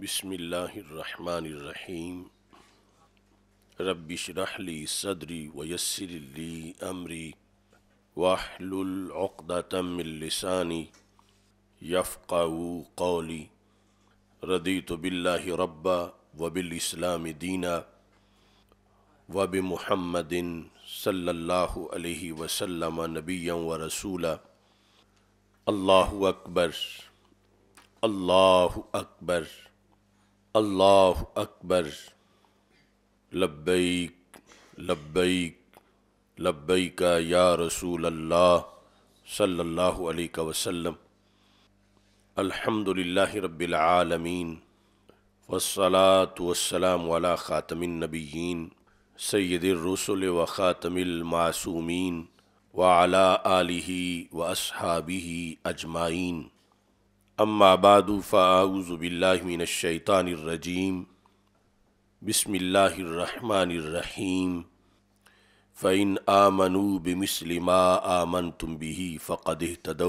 बिसमीम रबशरहली सदरी वयसरली अमरी वाहलतमिलसानी यफ़ाऊ कौली रदी तो बिल्ला रब्बा वबिलस्लाम दीना वब महमदिन सल्ला वसलम नबिया व रसूला अल्लाह अकबर अल्लाह अकबर अल्लाह अकबर लब्बैक लब्बैक लब्बैक या रसूल अल्लाह सल्लल्लाहु अलैहि वसल्लम अल्हम्दुलिल्लाहि रब्बिल आलमीन वस्सलातु वस्सलाम वाला ख़ातमिन नबीन सैदररसुल व ख़ातमिल मासूमीन व अला आलिही व असहाबिही अजमाइन अम्माबाद फ़ाऊज़बिल्लाशैतानरजीम बसमीम फ़ैन आमनु बमसलिमा आमन तुम भी फ़क़द तदो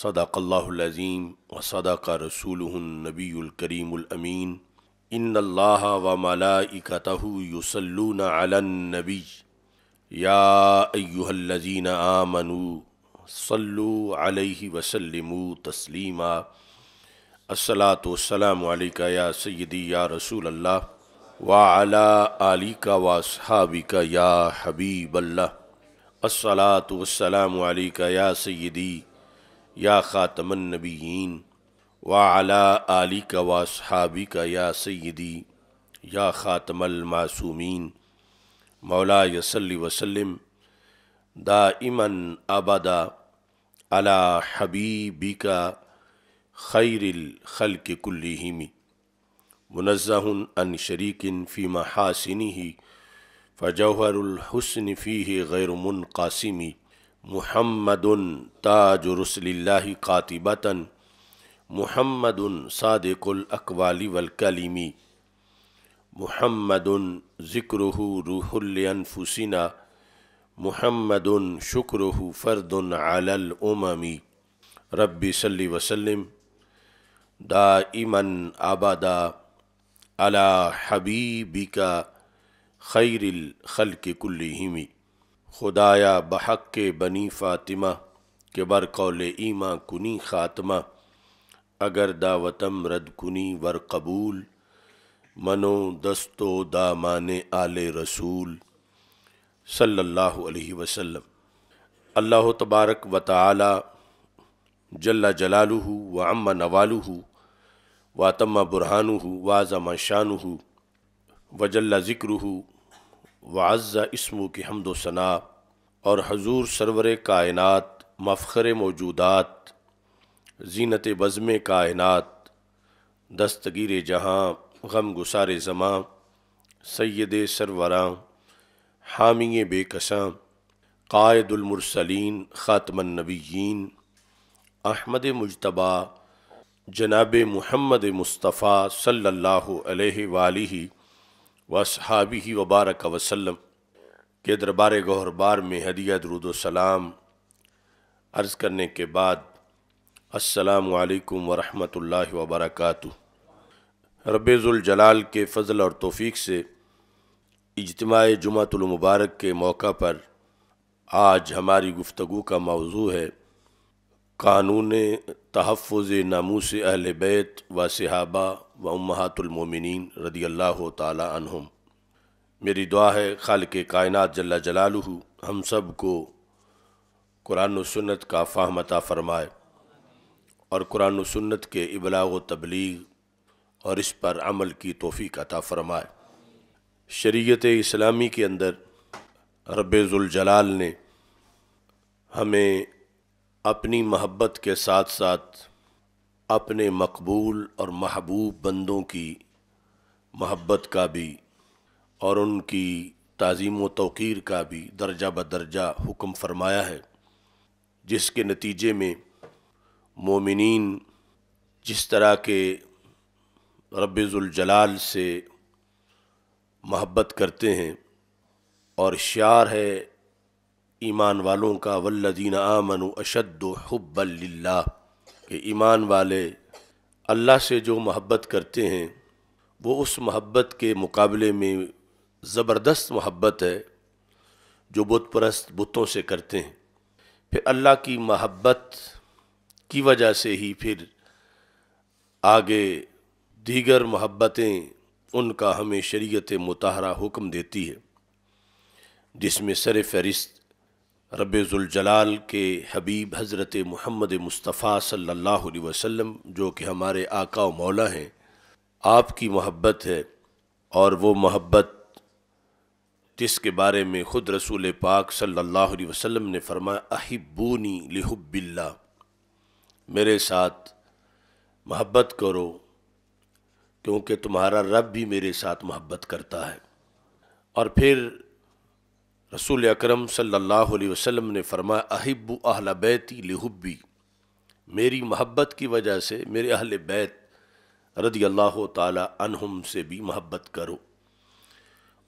सदाक़ल्लाज़ीम व सदाक़ रसूल नबीकरीमीन इन अल्लाह व मलाइकत युसलून अलनबी या अयुहल्लजीन आमनू सल्लु वसलम तस्लिमा तस्लीमा अस्सलात वसलाम या सैदी या रसूल अल्लाह वाला आली का वासहाबी या हबीब अल्लाह अस्सलात वसलाम या सय्यदी या ख़ातमनबीन नबीन वाला आली का वासहाबी का या सय्यदी या ख़ातमल मौला यसली वसलम दा इमन अबदा अला हबीबी का खैरिल खल के कुल्ली हीमी अन शरीकिन फ़ी महासिनी ही फ़जहरुलहसन फ़ी गैरमन कासिमी महमद ताज रसल्ला कातिबतन मुहमदन सादकवाली अकवाली वलकलीमी महमद ज़िक्र रूहुल अनफुसिना मुहम्मद शुक्र फ़र्द अलमी रबी सल्ली वसलम दाइमन आबादा अला हबीबिका खैरिल खल के कुल्लिमी खुदाया बहक के बनी फ़ातिमा के बरकौल ईमा कुनी ख़ात्मा अगर दावतम रद कुनी वर कबूल मनो दस्तो दामान आले रसूल सल्लल्लाहु अलैहि वसल्लम अल्लाह तबारक व तआला जल्ला जलालुहु व अम्मा नवालुहु व तम्मा बुरहानुहु व आज़मा शानुहु व जल्ला ज़िक्र व अज़्ज़ा इस्मु की हमदोसना सना और हजूर सरवर कायनात मफ़र मौजूदात जीनत बज़म कायनत दस्तगीर जहाँ गम गुसार ज़मां सैद सरवरां हामी बेकशां कायदुलमरसलिन ख़ातमनबीन अहमद मुशतबा जनाब महमद मुस्तफ़ा सल्ला व वसहाबी वबारक वसलम के दरबार गहरबार में हदिया दरुदोसलाम अर्ज़ करने के बाद असलकम वरहमल वबरक रबेज़ुलजलाल के फ़ल और तोफ़ी से इजतम जुमातुलमबारक के मौका पर आज हमारी गुफ्तु का मौजू है कानून तहफ़ नामूस अहल बैत व सिहाबा व उमहातुलमोमिन रदी अल्लाह तहम मेरी दुआ है खाल के कायनत जल्ला जलालू हम सब को कुरान सन्नत का फ़ाहमता फ़रमाए और कुरान सन्नत के व तबलीग और इस पर अमल की तोफ़ी ता फ़रमाए शरीयत इस्लामी के अंदर रबाल ने हमें अपनी महब्बत के साथ साथ अपने मकबूल और महबूब बंदों की महब्बत का भी और उनकी तज़ीम व तोक़ीर का भी दर्जा बदर्जा हुक्म फरमाया है जिसके नतीजे में मोमिन जिस तरह के रबाल से मोहब्बत करते हैं और शार है ईमान वालों का वल्लदीन आमन अशद हब्बल्ला के ईमान वाले अल्लाह से जो मोहब्बत करते हैं वो उस मोहब्बत के मुकाबले में ज़बरदस्त मोहब्बत है जो बुत परस्त बुतों से करते हैं फिर अल्लाह की मोहब्बत की वजह से ही फिर आगे दीगर मोहब्बतें उनका हमें शरीयत मतहरा हुक्म देती है जिसमें सर फहरिस्त रबाल के हबीब हज़रत महमद मुस्तफ़ा सल्ला वसम जो कि हमारे आका व मौला हैं आपकी मोहब्बत है और वो मोहब्बत जिसके बारे में ख़ुद रसूल पाक सल्ला वसम ने फरमाया अहिबूनी लिहब्बिल्ला मेरे साथ मोहब्बत करो क्योंकि तुम्हारा रब भी मेरे साथ मोहब्बत करता है और फिर रसूल अकरम सल्लल्लाहु अलैहि वसल्लम ने फरमाया अहिब अहल बैती लिहब्बी मेरी मोहब्बत की वजह से मेरे अहल बैत रदी अल्लाह तहम से भी मोहब्बत करो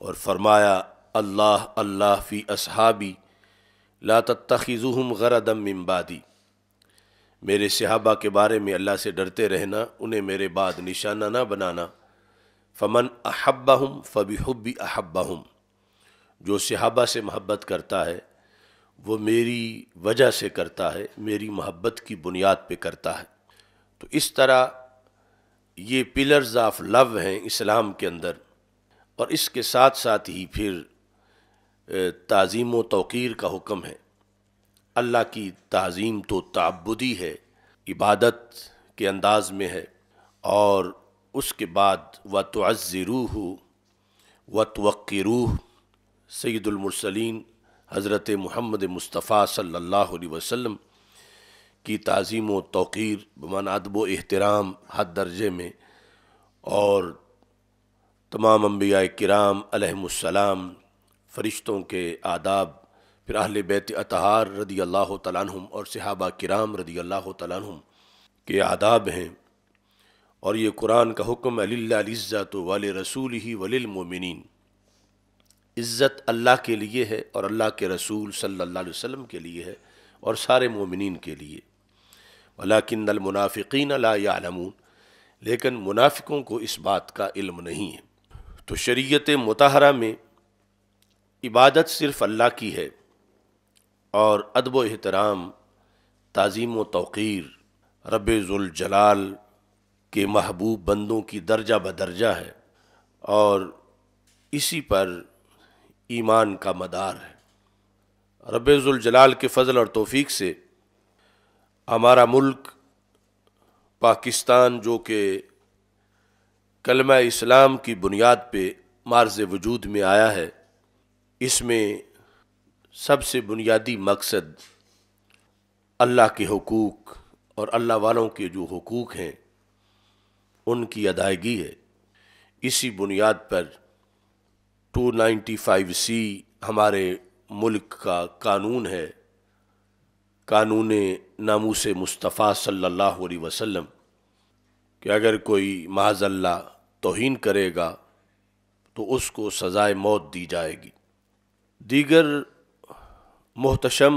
और फरमाया अल्लाह अल्लाह फ़ी असहाबी ला तखिज़ुहम गरदम इम्बादी मेरे सहाबा के बारे में अल्लाह से डरते रहना उन्हें मेरे बाद निशाना ना बनाना फ़मन अहब्बा हम फ़बी हब्बी अहब्बा हम जो सहाबा से मोहब्बत करता है वो मेरी वजह से करता है मेरी मोहब्बत की बुनियाद पे करता है तो इस तरह ये पिलर्स ऑफ लव हैं इस्लाम के अंदर और इसके साथ साथ ही फिर तज़ीम व तोक़ीर का हुक्म है अल्लाह की तज़ीम तो तबुदी है इबादत के अंदाज में है और उसके बाद व तो रूह व रूह सैदुलमरसलिन हज़रत महमद मुस्तफ़ा सल्ला वसम की तज़ीम व तोक़ीर बमान अदब अहतराम हद दर्जे में और तमाम अम्बिया कराम अलहसलाम फ़रिश्तों के आदाब फिर अहल बैत अतहार रदी अल्लाह तुम और सिहाबा किराम रदी अल्लाह तम के आदाब हैं और ये कुरान का हुक्म अलिल्लाज़्ज़त वाल रसूल ही वलिलमिन इज़्ज़त अल्लाह के लिए है और अल्लाह के रसूल सल्ला वसम के लिए है और सारे मोमिन के लिए वलाकिन अलमुनाफ़िकीन लामून लेकिन मुनाफिकों को इस बात का इल्म नहीं है तो शरीत मतहरा में इबादत सिर्फ़ अल्लाह की है और अदब अहतराम तज़ीम व तोक़ीर रबाल के महबूब बंदों की दर्जा बदर्जा है और इसी पर ईमान का मदार है रबाल के फ़ज़ल और तोफ़ी से हमारा मुल्क पाकिस्तान जो कि कलमा इस्लाम की बुनियाद पे मार्ज वजूद में आया है इसमें सबसे बुनियादी मकसद अल्लाह के हकूक़ और अल्लाह वालों के जो हकूक़ हैं उनकी अदायगी है इसी बुनियाद पर 295 सी हमारे मुल्क का कानून है कानून नामूस मुस्तफ़ा सल्लल्लाहु अलैहि वसल्लम कि अगर कोई महाजल्ला तोहन करेगा तो उसको सज़ाए मौत दी जाएगी दीगर मोहतशम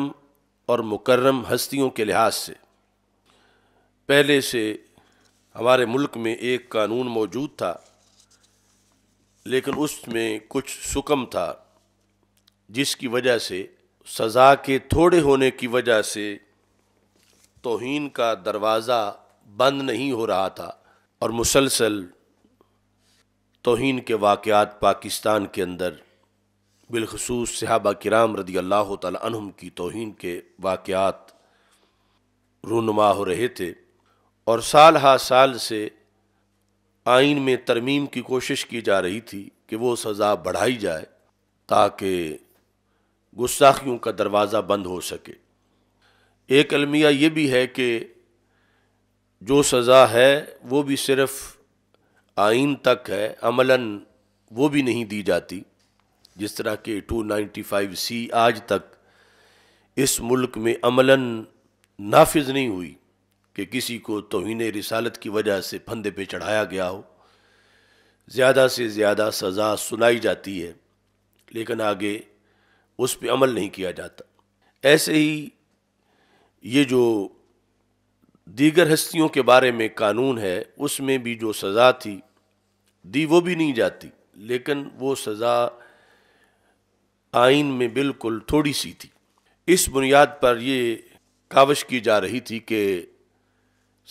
और मुकर्रम हस्तियों के लिहाज से पहले से हमारे मुल्क में एक कानून मौजूद था लेकिन उसमें कुछ सुकम था जिसकी वजह से सज़ा के थोड़े होने की वजह से तोहन का दरवाज़ा बंद नहीं हो रहा था और मुसलसल तोहन के वाक़ पाकिस्तान के अंदर बिलखसूस सिहाबा कराम रदी अल्लाह तम की तोहन के वाक़ात रूनमा हो रहे थे और साल हा साल से आइन में तरमीम की कोशिश की जा रही थी कि वो सज़ा बढ़ाई जाए ताकि गुस्साखियों का दरवाज़ा बंद हो सके एक अलमिया ये भी है कि जो सज़ा है वो भी सिर्फ़ आइन तक है अमला वो भी नहीं दी जाती जिस तरह के 295 सी आज तक इस मुल्क में अमलन नाफिज नहीं हुई कि किसी को तोहन रिसालत की वजह से फंदे पे चढ़ाया गया हो ज़्यादा से ज़्यादा सज़ा सुनाई जाती है लेकिन आगे उस पर अमल नहीं किया जाता ऐसे ही ये जो दीगर हस्तियों के बारे में कानून है उसमें भी जो सज़ा थी दी वो भी नहीं जाती लेकिन वो सज़ा आइन में बिल्कुल थोड़ी सी थी इस बुनियाद पर ये कावश की जा रही थी कि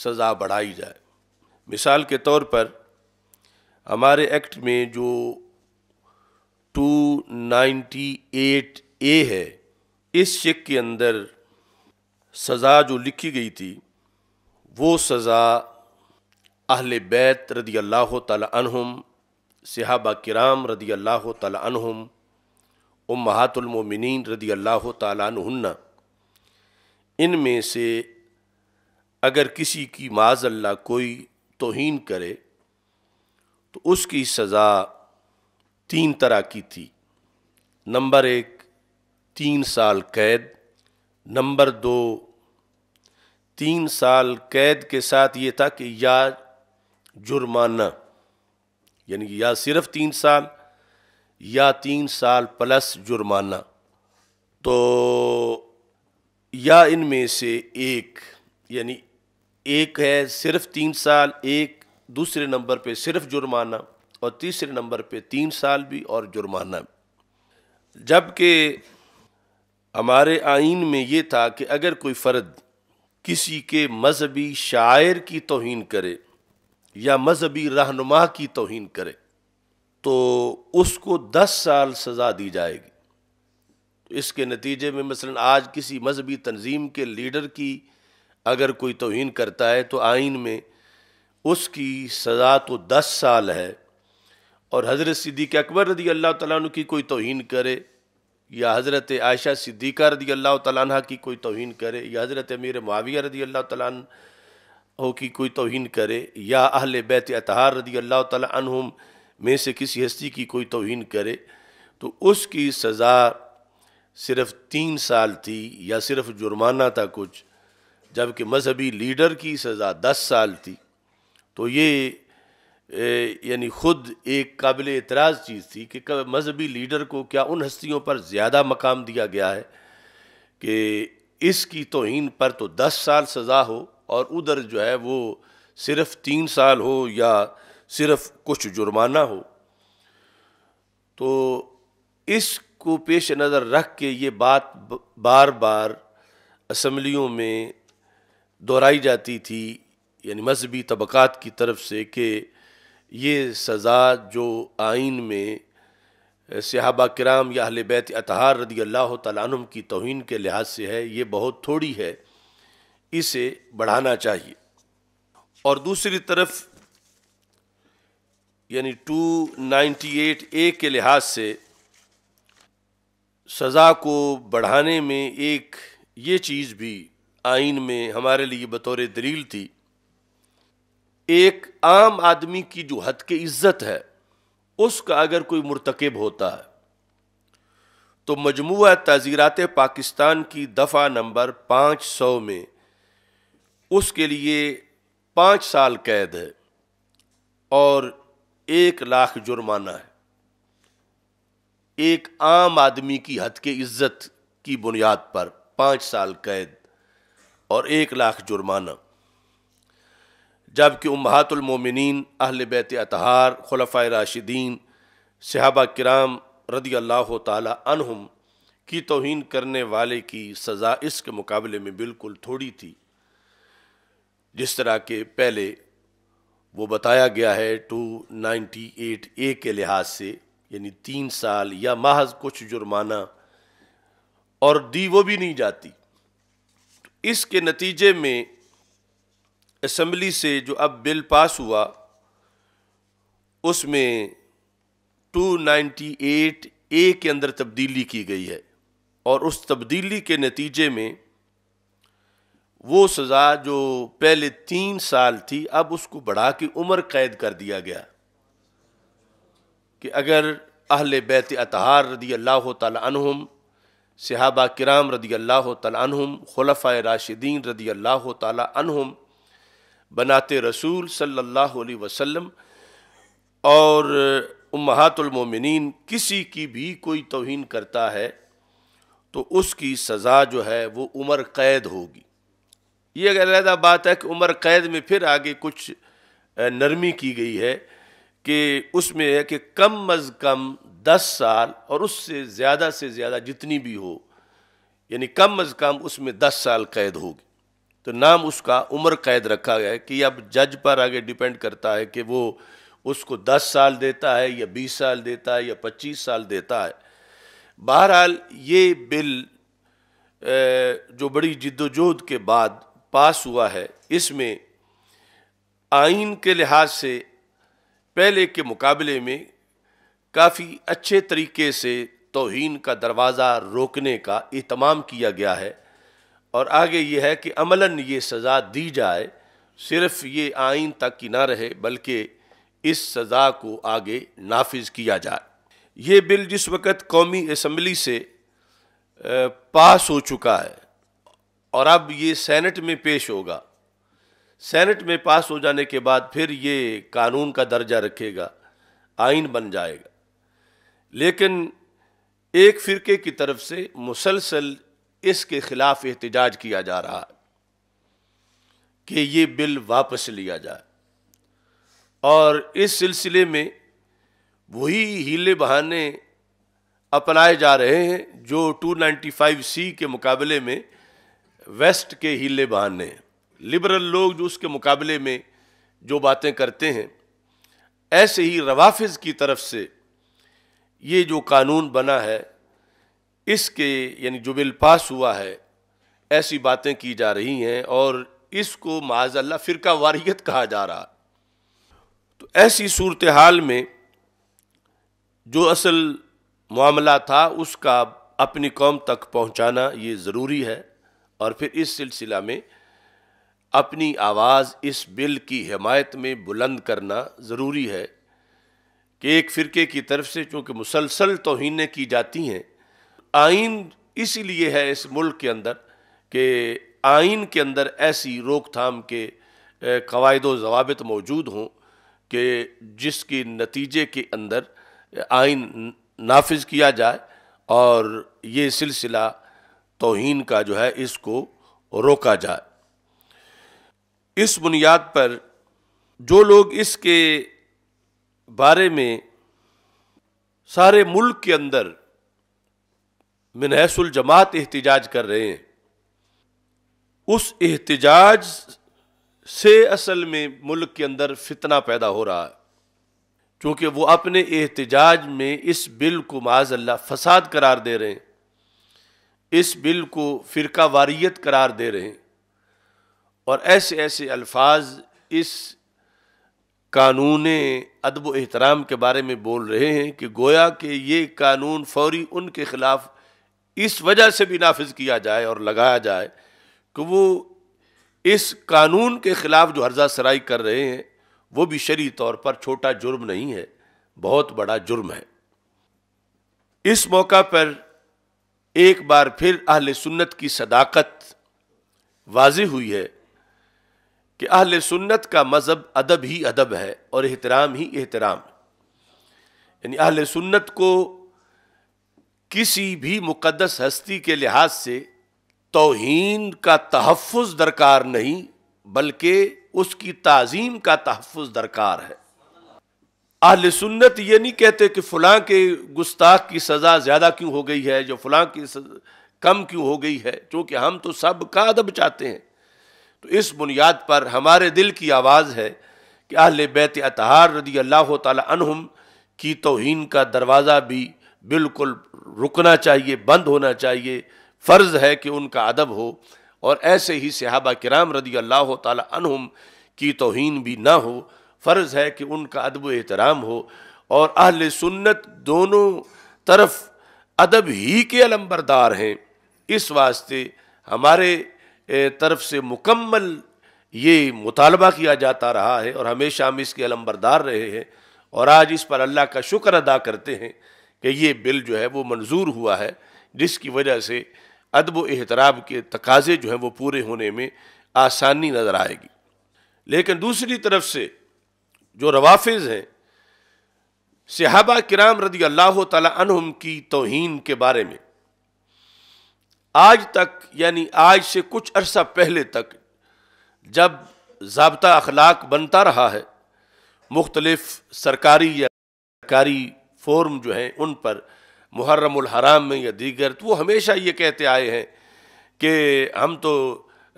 सज़ा बढ़ाई जाए मिसाल के तौर पर हमारे एक्ट में जो 298 ए है इस चेक के अंदर सज़ा जो लिखी गई थी वो सज़ा अहले बैत रदी अल्लाह तहम सिहाबा कराम रदी अल्लाह तहम उमहातुलमिन रदी अल्लाह इन में से अगर किसी की माजल्ला कोई तोहन करे तो उसकी सज़ा तीन तरह की थी नंबर एक तीन साल कैद नंबर दो तीन साल कैद के साथ ये था कि या जुर्माना यानी या सिर्फ तीन साल या तीन साल प्लस जुर्माना तो या इनमें से एक यानी एक है सिर्फ तीन साल एक दूसरे नंबर पे सिर्फ जुर्माना और तीसरे नंबर पे तीन साल भी और जुर्माना जबकि हमारे आइन में ये था कि अगर कोई फ़र्द किसी के मजहबी शायर की तोहन करे या मजहबी रहनुमा की तोहन करे तो उसको दस साल सज़ा दी जाएगी तो इसके नतीजे में मसलन आज किसी मजहबी तंजीम के लीडर की अगर कोई तोहन करता है तो आइन में उसकी सज़ा तो दस साल है और हज़रत सिद्दीक अकबर रदी अल्लाह तु की कोई तोहन करे या हज़रत आयशा सिद्दीक़ा रदी अल्लाह तह की कोई तोहन करे या हज़रत अमीर माविया रदी अल्लाह तह की कोई तोहन करे या अहल बैत अतहार रदी अल्लाह तुम में से किसी हस्ती की कोई तोहन करे तो उसकी सज़ा सिर्फ तीन साल थी या सिर्फ जुर्माना था कुछ जबकि मजहबी लीडर की सज़ा दस साल थी तो ये यानी ख़ुद एक काबिल एतराज़ चीज़ थी कि मजहबी लीडर को क्या उन हस्तियों पर ज़्यादा मकाम दिया गया है कि इसकी तोहन पर तो दस साल सज़ा हो और उधर जो है वो सिर्फ़ तीन साल हो या सिर्फ कुछ जुर्माना हो तो इसको पेश नज़र रख के ये बात बार बार असम्बलियों में दोहराई जाती थी यानी मजहबी तबक़ात की तरफ से कि ये सज़ा जो आइन में सहाबा कराम या अहल बैत अतहार रदी अल्लाह तुम की तोहन के लिहाज से है ये बहुत थोड़ी है इसे बढ़ाना चाहिए और दूसरी तरफ यानी 298 ए के लिहाज से सज़ा को बढ़ाने में एक ये चीज़ भी आइन में हमारे लिए बतौर दलील थी एक आम आदमी की जो हद के इज़्ज़त है उसका अगर कोई मरतकब होता है तो मजमू तजीरात पाकिस्तान की दफ़ा नंबर पाँच सौ में उसके लिए पाँच साल कैद है और एक लाख जुर्माना है एक आम आदमी की हद के इज्जत की बुनियाद पर पांच साल कैद और एक लाख जुर्माना जबकि उमहतुलमोमिन अहल बैत अतहार खलफ़ा राशिदीन सिहाबा कराम रदी अल्लाह तहम की तोहन करने वाले की सज़ा इसके मुकाबले में बिल्कुल थोड़ी थी जिस तरह के पहले वो बताया गया है टू नाइन्टी एट ए के लिहाज से यानी तीन साल या महज कुछ जुर्माना और दी वो भी नहीं जाती तो इसके नतीजे में असम्बली से जो अब बिल पास हुआ उसमें टू नाइन्टी एट ए के अंदर तब्दीली की गई है और उस तब्दीली के नतीजे में वो सज़ा जो पहले तीन साल थी अब उसको बढ़ा के उम्र कैद कर दिया गया कि अगर अहल बैत अतहार रदी अल्लाह तहम सिहाबा किराम रदी अल्लाह तहम खलफ़ा राशिदीन रदी अल्लाह तहम बनाते रसूल सल्लल्लाहु अलैहि वसल्लम और उम्मातुलमोमिन किसी की भी कोई तोहन करता है तो उसकी सज़ा जो है वो उम्र कैद होगी ये अलहदा बात है कि उम्र कैद में फिर आगे कुछ नरमी की गई है कि उसमें है कि कम अज़ कम दस साल और उससे ज़्यादा से ज़्यादा जितनी भी हो यानी कम अज़ कम उसमें दस साल कैद होगी तो नाम उसका उम्र कैद रखा गया है कि अब जज पर आगे डिपेंड करता है कि वो उसको दस साल देता है या बीस साल देता है या पच्चीस साल देता है बहरहाल ये बिल जो बड़ी जिद्दोजहद के बाद पास हुआ है इसमें आइन के लिहाज से पहले के मुकाबले में काफ़ी अच्छे तरीके से तोहन का दरवाज़ा रोकने का अहतमाम किया गया है और आगे ये है कि अमलन ये सज़ा दी जाए सिर्फ ये आइन तक ही ना रहे बल्कि इस सज़ा को आगे नाफिज किया जाए ये बिल जिस वक़्त कौमी इसम्बली से पास हो चुका है और अब ये सेनेट में पेश होगा सेनेट में पास हो जाने के बाद फिर ये कानून का दर्जा रखेगा आइन बन जाएगा लेकिन एक फ़िरके की तरफ से मुसलसल इसके ख़िलाफ़ एहतजाज किया जा रहा है कि ये बिल वापस लिया जाए और इस सिलसिले में वही हीले बहाने अपनाए जा रहे हैं जो 295 सी के मुकाबले में वेस्ट के हीले बहाने लिबरल लोग जो उसके मुकाबले में जो बातें करते हैं ऐसे ही रवाफिज की तरफ से ये जो कानून बना है इसके यानी जो बिल पास हुआ है ऐसी बातें की जा रही हैं और इसको माजल्ला फ़िरका वारियत कहा जा रहा तो ऐसी सूरत हाल में जो असल मामला था उसका अपनी कौम तक पहुंचाना ये ज़रूरी है और फिर इस सिलसिला में अपनी आवाज़ इस बिल की हमायत में बुलंद करना ज़रूरी है कि एक फ़िरके की तरफ से चूँकि मुसलसल तोहने की जाती हैं आइन इसलिए है इस मुल्क के अंदर कि आइन के अंदर ऐसी रोकथाम के कवायद जवाब मौजूद हों कि जिसके नतीजे के अंदर आइन नाफिज किया जाए और ये सिलसिला तोहन का जो है इसको रोका जाए इस बुनियाद पर जो लोग इसके बारे में सारे मुल्क के अंदर मिनहसुल जमात एहतजाज कर रहे हैं उस एहतजाज से असल में मुल्क के अंदर फितना पैदा हो रहा है क्योंकि वो अपने एहतजाज में इस बिल को माज माजल्ला फसाद करार दे रहे हैं इस बिल को फ़िरका वारियत करार दे रहे हैं और ऐसे ऐसे अल्फाज इस कानून अदब एहतराम के बारे में बोल रहे हैं कि गोया के ये कानून फौरी उनके ख़िलाफ़ इस वजह से भी नाफिज किया जाए और लगाया जाए कि वो इस कानून के ख़िलाफ़ जो हर्जा सराई कर रहे हैं वो भी शरी तौर पर छोटा जुर्म नहीं है बहुत बड़ा जुर्म है इस मौका पर एक बार फिर अहल सुन्नत की सदाकत वाज हुई है कि अहल सुन्नत का मज़हब अदब ही अदब है और एहतराम ही एहतराम यानी अहल सुन्नत को किसी भी मुकदस हस्ती के लिहाज से तोहन का तहफ़ दरकार नहीं बल्कि उसकी तज़ीम का तहफ़ दरकार है अहल सुन्नत ये नहीं कहते कि फ़लाँ के गुस्ताख की सज़ा ज़्यादा क्यों हो गई है जो फ़लाँ की कम क्यों हो गई है क्योंकि हम तो सब का अदब चाहते हैं तो इस बुनियाद पर हमारे दिल की आवाज़ है कि अहल बैत अतहार रदी अल्लाह तहम की तोहन का दरवाज़ा भी बिल्कुल रुकना चाहिए बंद होना चाहिए फ़र्ज़ है कि उनका अदब हो और ऐसे ही सहाबा कराम रदी अल्लाह तहम की तोहन भी ना हो फ़र्ज़ है कि उनका अदब एहतराम हो और अहल सुन्नत दोनों तरफ अदब ही के अलम्बरदार हैं इस वास्ते हमारे तरफ से मुकम्मल ये मुतालबा किया जाता रहा है और हमेशा हम इसके अलम्बरदार रहे हैं और आज इस पर अल्लाह का शुक्र अदा करते हैं कि ये बिल जो है वो मंजूर हुआ है जिसकी वजह से अदब एहतराब के तकाजे जो हैं वो पूरे होने में आसानी नज़र आएगी लेकिन दूसरी तरफ से जो रवाफिज हैं सिहाबा किराम रदी अल्लाह तलाम की तोहन के बारे में आज तक यानी आज से कुछ अरसा पहले तक जब जबता अखलाक बनता रहा है मुख्तलफ़ सरकारी या सरकारी फोरम जो हैं उन पर मुहर्रमुल हराम में या दीगर तो वो हमेशा ये कहते आए हैं कि हम तो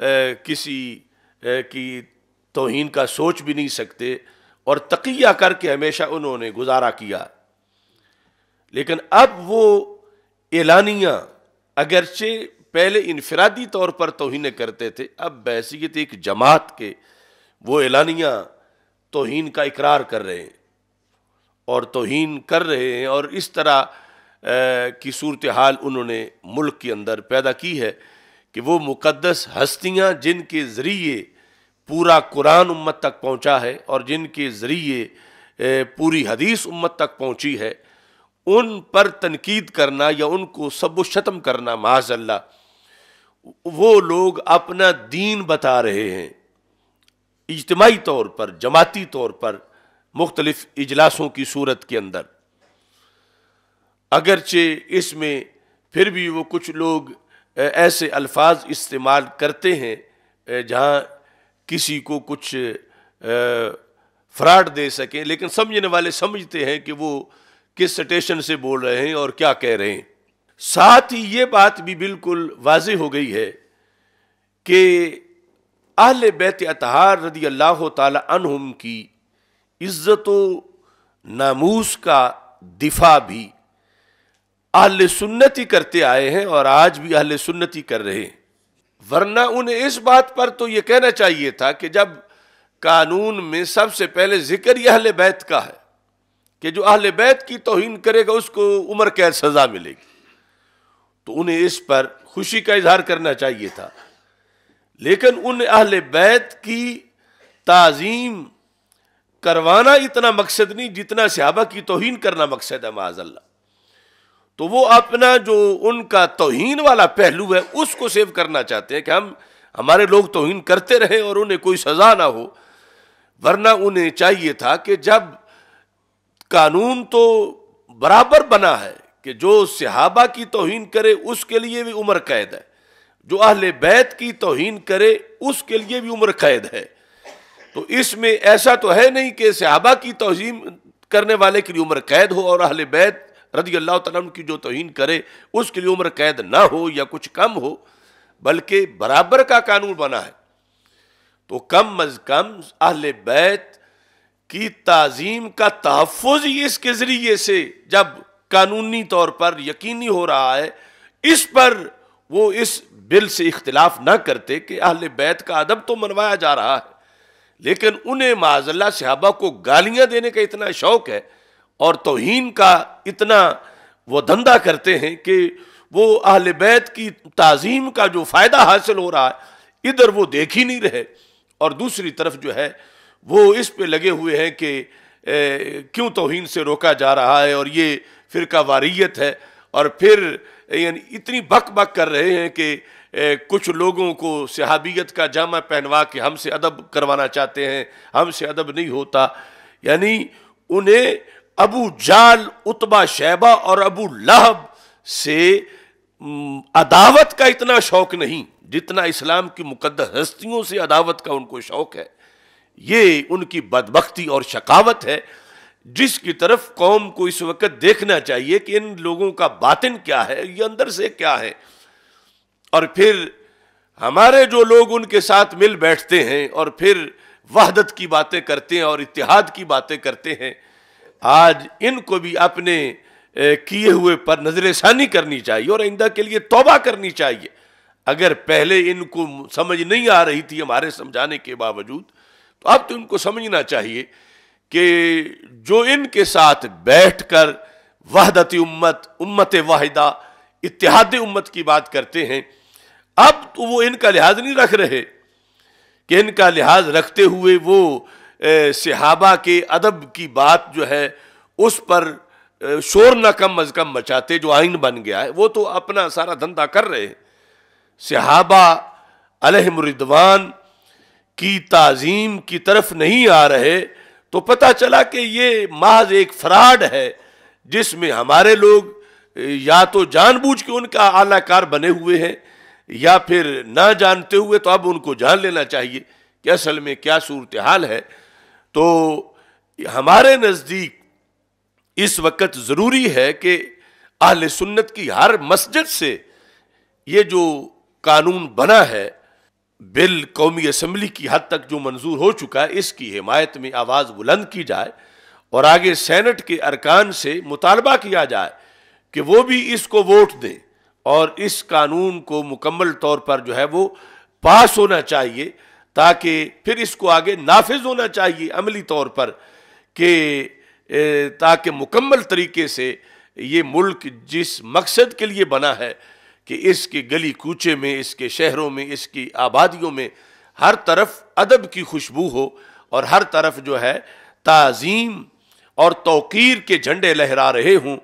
ए, किसी ए, की तोहन का सोच भी नहीं सकते और तकिया करके हमेशा उन्होंने गुजारा किया लेकिन अब वो एलानिया अगरचे पहले इनफरादी तौर पर तोहन करते थे अब बहसीत एक जमात के वो एलानिया तोहन का इकरार कर रहे हैं और तोहन कर रहे हैं और इस तरह की सूरत हाल उन्होंने मुल्क के अंदर पैदा की है कि वो मुक़दस हस्तियाँ जिनके ज़रिए पूरा कुरान उम्मत तक पहुंचा है और जिनके ज़रिए पूरी हदीस उम्मत तक पहुंची है उन पर तनकीद करना या उनको सब शतम करना माजल्ला वो लोग अपना दीन बता रहे हैं इजतमाही तौर पर जमाती तौर पर मुख्तलिफ इजलासों की सूरत के अंदर अगरचे इसमें फिर भी वो कुछ लोग ऐसे अल्फाज इस्तेमाल करते हैं जहाँ किसी को कुछ फ्रॉड दे सकें लेकिन समझने वाले समझते हैं कि वो किस स्टेशन से बोल रहे हैं और क्या कह रहे हैं साथ ही ये बात भी बिल्कुल वाज हो गई है कि आहल बैत अतहार रदी अल्लाह तुम की इज्जत नामूस का दिफा भी अहल सुन्नति करते आए हैं और आज भी अहल सुन्नति कर रहे हैं वरना उन्हें इस बात पर तो ये कहना चाहिए था कि जब कानून में सबसे पहले जिक्र यह अहल बैत का है कि जो अहल बैत की तोहन करेगा उसको उम्र कैद सज़ा मिलेगी तो उन्हें इस पर खुशी का इजहार करना चाहिए था लेकिन उन अहल बैत की ताज़ीम करवाना इतना मकसद नहीं जितना सहाबा की तोहन करना मकसद है माजल्ला तो वो अपना जो उनका तोहन वाला पहलू है उसको सेव करना चाहते हैं कि हम हमारे लोग तोहन करते रहे और उन्हें कोई सज़ा ना हो वरना उन्हें चाहिए था कि जब कानून तो बराबर बना है कि जो सिहाबा की तोहन करे उसके लिए भी उम्र कैद है जो अहल बैत की तोहन करे उसके लिए भी उम्र कैद है तो इसमें ऐसा तो है नहीं कि सिहाबा की तोहम करने वाले के लिए उम्र कैद हो और अहल बैत रजी अल्लाह तुम की जो तोहन करे उसके लिए उम्र कैद ना हो या कुछ कम हो बल्कि बराबर का कानून बना है तो कम अज कम अहल बैत की तज़ीम का तहफ़ इसके ज़रिए से जब कानूनी तौर पर यकीनी हो रहा है इस पर वो इस बिल से इख्तलाफ ना करते कि अहल बैत का अदब तो मनवाया जा रहा है लेकिन उन्हें माजल्ला सहाबा को गालियां देने का इतना शौक है और तोहन का इतना वो धंधा करते हैं कि वो अहल बैत की तज़ीम का जो फ़ायदा हासिल हो रहा है इधर वो देख ही नहीं रहे और दूसरी तरफ जो है वो इस पे लगे हुए हैं कि क्यों तोहन से रोका जा रहा है और ये फिर का वारीत है और फिर यानी इतनी बक बक कर रहे हैं कि ए, कुछ लोगों को सहाबियत का जामा पहनवा के हमसे अदब करवाना चाहते हैं हमसे अदब नहीं होता यानी उन्हें अबू जाल उतबा शैबा और अबू लहब से अदावत का इतना शौक नहीं जितना इस्लाम की मुकद्दस हस्तियों से अदावत का उनको शौक है ये उनकी बदबख्ती और शकावत है जिसकी तरफ कौम को इस वक्त देखना चाहिए कि इन लोगों का बातिन क्या है ये अंदर से क्या है और फिर हमारे जो लोग उनके साथ मिल बैठते हैं और फिर वहदत की बातें करते हैं और इतिहाद की बातें करते हैं आज इनको भी अपने किए हुए पर नज़रसानी करनी चाहिए और आइंदा के लिए तोबा करनी चाहिए अगर पहले इनको समझ नहीं आ रही थी हमारे समझाने के बावजूद तो अब तो इनको समझना चाहिए कि जो इनके साथ बैठ कर वहदत उम्मत उम्मत वाहिदा इतिहाद उम्मत की बात करते हैं अब तो वो इनका लिहाज नहीं रख रहे कि इनका लिहाज रखते हुए वो सिहाबा के अदब की बात जो है उस पर शोर न कम अज कम मचाते जो आइन बन गया है वो तो अपना सारा धंधा कर रहे हैं सहाबा अलहमरिदवान की ताज़ीम की तरफ नहीं आ रहे तो पता चला कि ये महज एक फ्राड है जिसमें हमारे लोग या तो जानबूझ के उनका आलाकार बने हुए हैं या फिर ना जानते हुए तो अब उनको जान लेना चाहिए कि असल में क्या सूरत हाल है तो हमारे नज़दीक इस वक्त ज़रूरी है कि अहल सुन्नत की हर मस्जिद से ये जो कानून बना है बिल कौमी असम्बली की हद तक जो मंजूर हो चुका है इसकी हिमायत में आवाज़ बुलंद की जाए और आगे सेनेट के अरकान से मुतालबा किया जाए कि वो भी इसको वोट दें और इस कानून को मुकम्मल तौर पर जो है वो पास होना चाहिए ताकि फिर इसको आगे नाफिज होना चाहिए अमली तौर पर कि ताकि मुकम्मल तरीके से ये मुल्क जिस मकसद के लिए बना है कि इसके गली कूचे में इसके शहरों में इसकी आबादियों में हर तरफ अदब की खुशबू हो और हर तरफ जो है ताज़ीम और तोकीर के झंडे लहरा रहे हों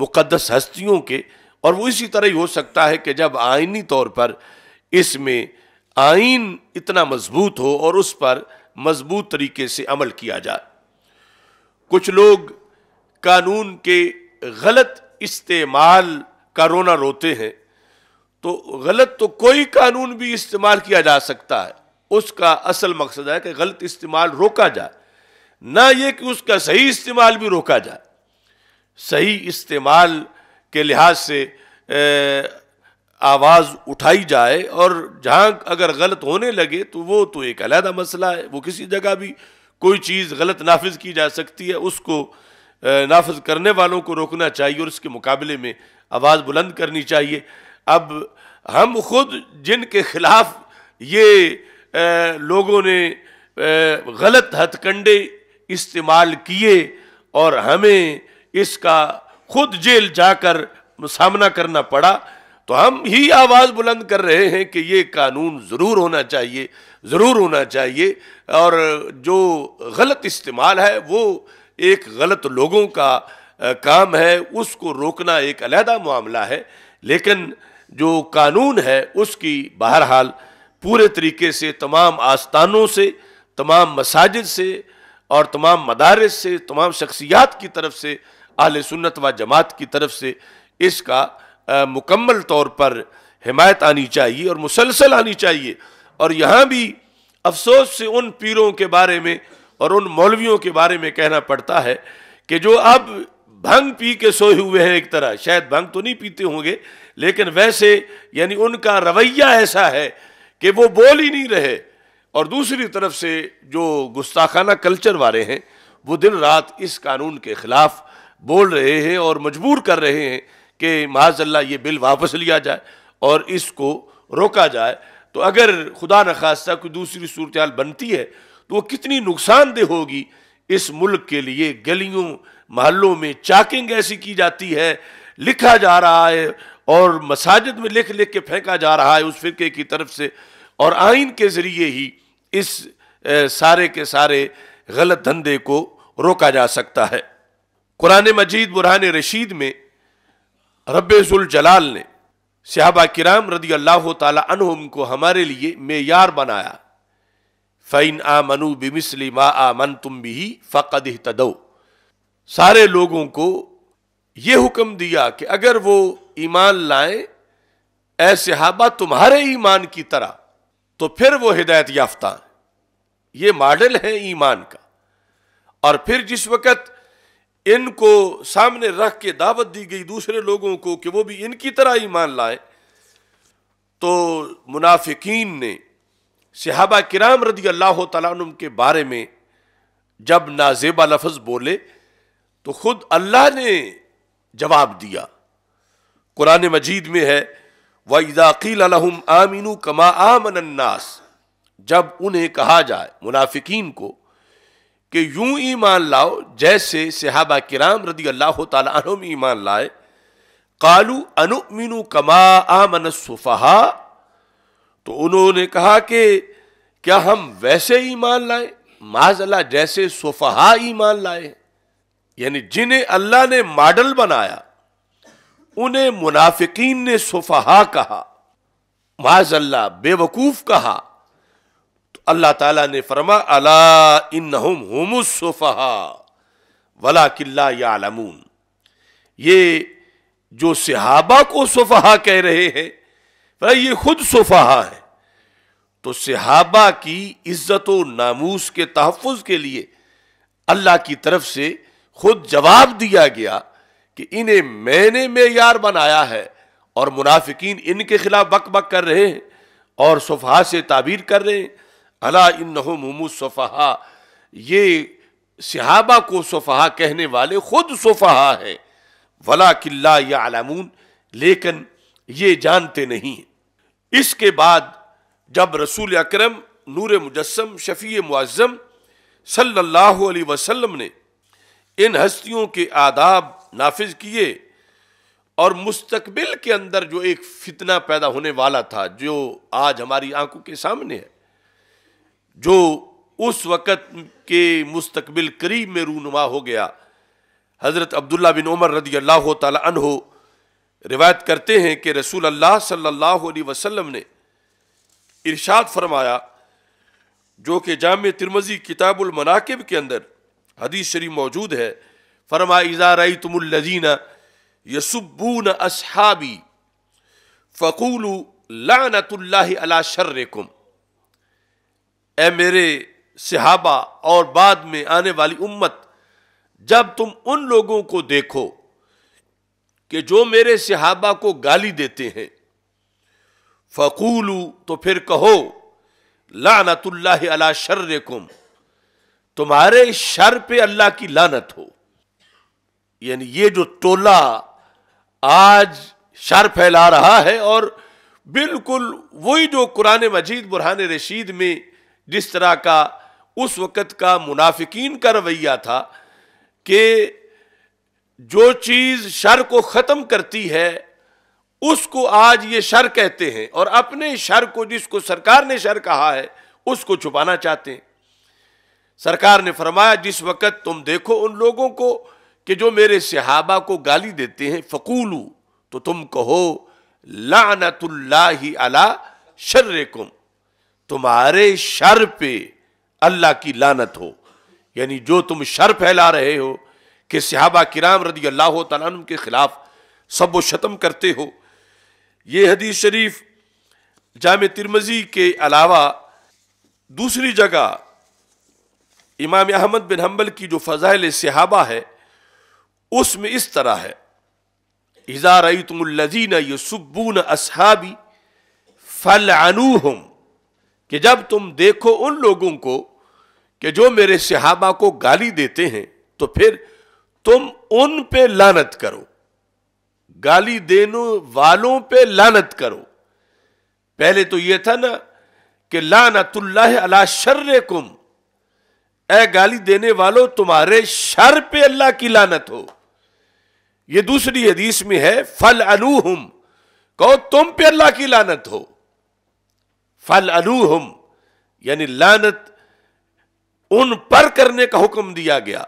मुक़दस हस्तियों के और वो इसी तरह ही हो सकता है कि जब आइनी तौर पर इसमें आइन इतना मजबूत हो और उस पर मजबूत तरीके से अमल किया जाए कुछ लोग कानून के गलत इस्तेमाल का रोना रोते हैं तो गलत तो कोई कानून भी इस्तेमाल किया जा सकता है उसका असल मकसद है कि गलत इस्तेमाल रोका जाए ना ये कि उसका सही इस्तेमाल भी रोका जाए सही इस्तेमाल के लिहाज से ए, आवाज़ उठाई जाए और जहाँ अगर गलत होने लगे तो वो तो एक अलहदा मसला है वो किसी जगह भी कोई चीज़ गलत नाफज की जा सकती है उसको नाफज करने वालों को रोकना चाहिए और उसके मुकाबले में आवाज़ बुलंद करनी चाहिए अब हम खुद जिनके ख़िलाफ़ ये लोगों ने गलत हथकंडे इस्तेमाल किए और हमें इसका खुद जेल जाकर सामना करना पड़ा तो हम ही आवाज़ बुलंद कर रहे हैं कि ये कानून ज़रूर होना चाहिए ज़रूर होना चाहिए और जो गलत इस्तेमाल है वो एक गलत लोगों का काम है उसको रोकना एक अलहदा मामला है लेकिन जो कानून है उसकी बहरहाल पूरे तरीके से तमाम आस्थानों से तमाम मसाजिद से और तमाम मदारस से तमाम शख्सियात की तरफ से आल सुन्नत व जमात की तरफ से इसका मुकम्मल तौर पर हिमायत आनी चाहिए और मुसलसल आनी चाहिए और यहाँ भी अफसोस से उन पीरों के बारे में और उन मौलवियों के बारे में कहना पड़ता है कि जो अब भंग पी के सोए हुए हैं एक तरह शायद भंग तो नहीं पीते होंगे लेकिन वैसे यानी उनका रवैया ऐसा है कि वो बोल ही नहीं रहे और दूसरी तरफ से जो गुस्ताखाना कल्चर वाले हैं वो दिन रात इस कानून के ख़िलाफ़ बोल रहे हैं और मजबूर कर रहे हैं कि माजल्ला ये बिल वापस लिया जाए और इसको रोका जाए तो अगर खुदा न खास्ता कोई दूसरी सूरत बनती है तो वो कितनी नुकसानदेह होगी इस मुल्क के लिए गलियों महलों में चाकिंग ऐसी की जाती है लिखा जा रहा है और मसाजिद में लिख लिख के फेंका जा रहा है उस फिरके की तरफ से और आइन के ज़रिए ही इस सारे के सारे गलत धंधे को रोका जा सकता है कुरान मजीद बुरहान रशीद में रबेजुल जलाल ने सहाबा किराम रदी अल्लाह तम को हमारे लिए मेयार बनाया फ़ैन आ मनु बिमिसली मा आ मन तुम भी फ़कद तदो सारे लोगों को ये हुक्म दिया कि अगर वो ईमान लाएं ऐसे हाबा तुम्हारे ईमान की तरह तो फिर वो हिदायत याफ्ता ये मॉडल है ईमान का और फिर जिस वक़्त इनको सामने रख के दावत दी गई दूसरे लोगों को कि वो भी इनकी तरह ईमान लाए तो मुनाफिकीन ने सिहाबा किराम रदी अल्लाह तुम के बारे में जब नाजेबा लफज बोले तो ख़ुद अल्लाह ने जवाब दिया कुरान मजीद में है वईदाकील आमिनू कमा आमन्नास जब उन्हें कहा जाए मुनाफिकीन को कि यूं ईमान लाओ जैसे सिहाबा किराम रदी अल्लाह तुम ईमान लाए कालू अनु मीनू कमा आमन सुफहा तो उन्होंने कहा कि क्या हम वैसे ईमान लाए माजला जैसे सुफहा ईमान लाए यानी जिन्हें अल्लाह ने मॉडल बनाया उन्हें मुनाफिकीन ने सुफहा कहा माजल्ला बेवकूफ़ कहा अल्लाह ताला ने फरमा अला इन हमसफ़ा वला किल्ला यालमून ये जो सिहाबा को सुफहा कह रहे हैं ये खुद सुफहा है तो सिहाबा की इज्जत नामूस के तहफ़ के लिए अल्लाह की तरफ से खुद जवाब दिया गया कि इन्हें मैंने मैार बनाया है और मुनाफिकीन इनके खिलाफ बक बक कर रहे हैं और सुफहा से ताबीर कर रहे हैं अला इन सफ़हा ये सिहाबा को सफ़हा कहने वाले ख़ुद सफ़हा है वला किल्ला या आलामून लेकिन ये जानते नहीं हैं इसके बाद जब रसूल अकरम नूर मुजस्म शफ़ी मुआज़म सल्लल्लाहु अलैहि वसल्लम ने इन हस्तियों के आदाब नाफिज किए और मुस्तकबिल के अंदर जो एक फितना पैदा होने वाला था जो आज हमारी आंखों के सामने है जो उस वक़्त के मुस्तबिल करीब में रूनुमा हो गया हज़रत अब्दुल्ला बिन उमर रदी अल्लाह तहो रिवायत करते हैं कि रसूल अल्लाह सल्ला वसलम ने इर्शाद फरमाया जो कि जाम तिरमजी किताबुल मनाकिब के अंदर हदीस शरीफ मौजूद है फरमा इज़ा रई तुमलजीन यसुबून असहाबी फ़कूल लानतुल्ला अला शर्रकुम ए मेरे सिहाबा और बाद में आने वाली उम्मत जब तुम उन लोगों को देखो कि जो मेरे सिहाबा को गाली देते हैं फ़कूलू तो फिर कहो लानतुल्ला अला शर्रकुम तुम्हारे शर पे अल्लाह की लानत हो यानी ये जो टोला आज शर फैला रहा है और बिल्कुल वही जो कुरान मजीद बुरहान रशीद में जिस तरह का उस वक़्त का मुनाफिकीन का रवैया था कि जो चीज़ शर को ख़त्म करती है उसको आज ये शर कहते हैं और अपने शर को जिसको सरकार ने शर कहा है उसको छुपाना चाहते हैं सरकार ने फरमाया जिस वक़्त तुम देखो उन लोगों को कि जो मेरे सहाबा को गाली देते हैं फ़कूलू तो तुम कहो लानतुल्ला अला शर्रकुम तुम्हारे शर पे अल्लाह की लानत हो यानी जो तुम शर फैला रहे हो कि सिहाबा किराम रदी अल्लाह तम के ख़िलाफ़ सब शतम करते हो ये हदीस शरीफ जाम तिरमजी के अलावा दूसरी जगह इमाम अहमद बिन हम्बल की जो फ़ज़ाइल सहाबा है उसमें इस तरह है इज़ा रई तुम लजीना ये सुबून असहाबी फल अनूहम कि जब तुम देखो उन लोगों को कि जो मेरे सिहाबा को गाली देते हैं तो फिर तुम उन पे लानत करो गाली देने वालों पे लानत करो पहले तो यह था ना कि लानतुल्लाह अला शर्रकुम ऐ ए गाली देने वालों तुम्हारे शर पे अल्लाह की लानत हो ये दूसरी हदीस में है फल अलूहम कहो तुम पे अल्लाह की लानत हो फल अलूहम यानी लानत उन पर करने का हुक्म दिया गया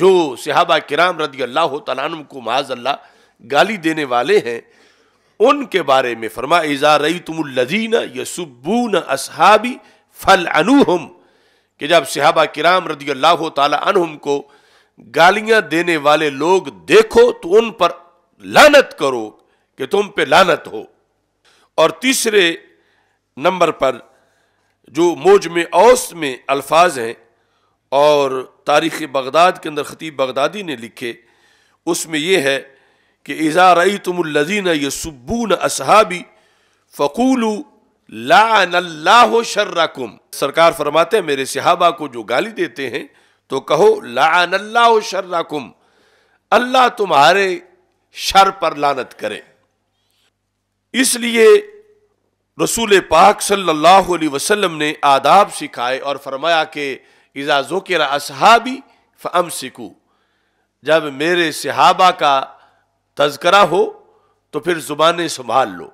जो सिहाबा किराम रदी अल्लाह तम को माज अल्लाह गाली देने वाले हैं उनके बारे में फरमा इज़ा रई तुमलजीन यसुबून असहाबी फल अनुहम कि जब सिहाबा किराम रदी अल्लाह तम को गालियां देने वाले लोग देखो तो उन पर लानत करो कि तुम पे लानत हो और तीसरे नंबर पर जो मौज में औस में अल्फाज हैं और तारीख़ बगदाद के अंदर ख़तीब बगदादी ने लिखे उसमें यह है कि इज़ा रई तुमल्लजीन यसुब्बून असहाबी फ़कूलू लाह शर्रकुम सरकार फरमाते हैं मेरे सिहाबा को जो गाली देते हैं तो कहो लाह शर्रकुम अल्लाह तुम्हारे शर पर लानत करे इसलिए रसूल पाक सल्लल्लाहु अलैहि वसल्लम ने आदाब सिखाए और फरमाया कि इज़ा ज़ुकिर असहाबी फ़म सिकू जब मेरे सहाबा का तस्करा हो तो फिर ज़ुबान संभाल लो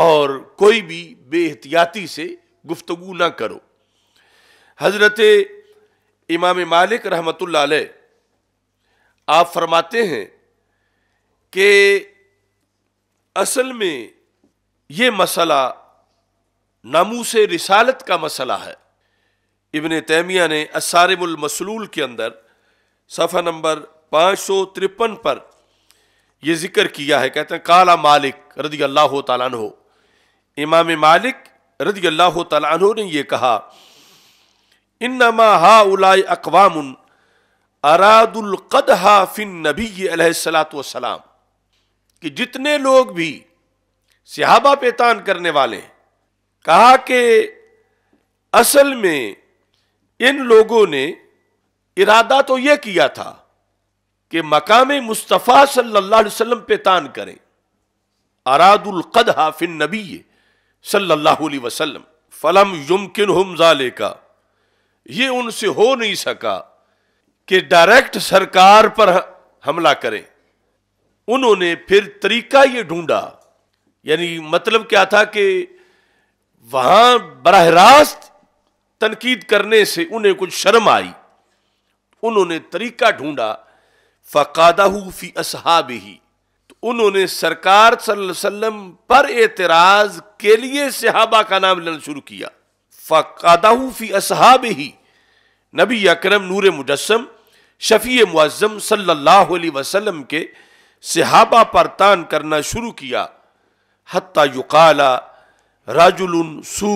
और कोई भी बेहतियाती से गुफ्तगु ना करो हज़रत इमाम मालिक रहमत आप फरमाते हैं कि असल में ये मसला से रिसालत का मसला है इबन तैमिया ने असारमसलूल के अंदर सफ़ा नंबर पाँच सौ तिरपन पर यह ज़िक्र किया है कहते हैं काला मालिक रदी अल्लाह तहो इमाम मालिक रदी अल्लाह तहो ने यह कहा इन नमा हा उलाय अकवाम अरादुल्कद हा फिन नबी सलात वसलाम कि जितने लोग भी सिहाबा पेतान करने वाले कहा कि असल में इन लोगों ने इरादा तो यह किया था कि मकाम मुस्तफ़ा सल्लल्लाहु अलैहि वसल्लम पे तान करें अरादुल कद हाफिन नबी सल्लल्लाहु अलैहि वसल्लम फलम युमकिन हम जाले का ये उनसे हो नहीं सका कि डायरेक्ट सरकार पर हमला करें उन्होंने फिर तरीका ये ढूंढा यानी मतलब क्या था कि वहां बरह रास्त तनकीद करने से उन्हें कुछ शर्म आई उन्होंने तरीका ढूंढा फ़कादाहू असहाब ही तो उन्होंने सरकार सल्लम पर एतराज़ के लिए सहाबा का नाम लेना शुरू किया फ़कादाहू फ़ी असहाब ही नबी अकरम नूर मुजस्म शफ़ी मुज़म सल्लल्लाहु अलैहि वसल्लम के सहाबा पर तान करना शुरू किया हत्ता युकाला राजुलन सू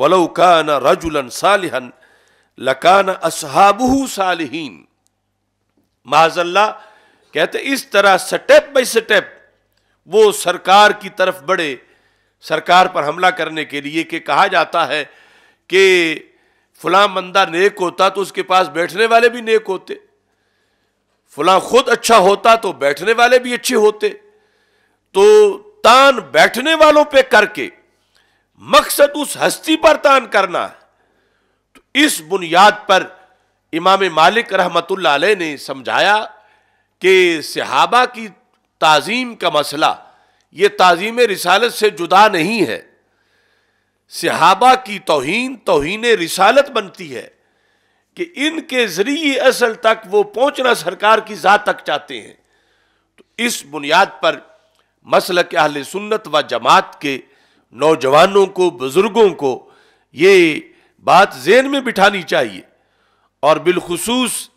वलौकान राजुलन सालिहन लकान असहाबू सालिहीन माजल्ला कहते इस तरह स्टेप बाय स्टेप वो सरकार की तरफ बढ़े सरकार पर हमला करने के लिए कि कहा जाता है कि फलां मंदा नेक होता तो उसके पास बैठने वाले भी नेक होते फलां खुद अच्छा होता तो बैठने वाले भी अच्छे होते तो तान बैठने वालों पे करके मकसद उस हस्ती पर तान करना है तो इस बुनियाद पर इमाम मालिक रहमतुल्ला अलैह ने समझाया कि सहाबा की ताज़ीम का मसला ये ताज़ीम रिसालत से जुदा नहीं है सहाबा की तोहन तोहन रिसालत बनती है कि इनके ज़रिए असल तक वो पहुंचना सरकार की ज़ात तक चाहते हैं तो इस बुनियाद पर मसल के अहल सुन्नत व जमात के नौजवानों को बुज़ुर्गों को ये बात जेन में बिठानी चाहिए और बिलखसूस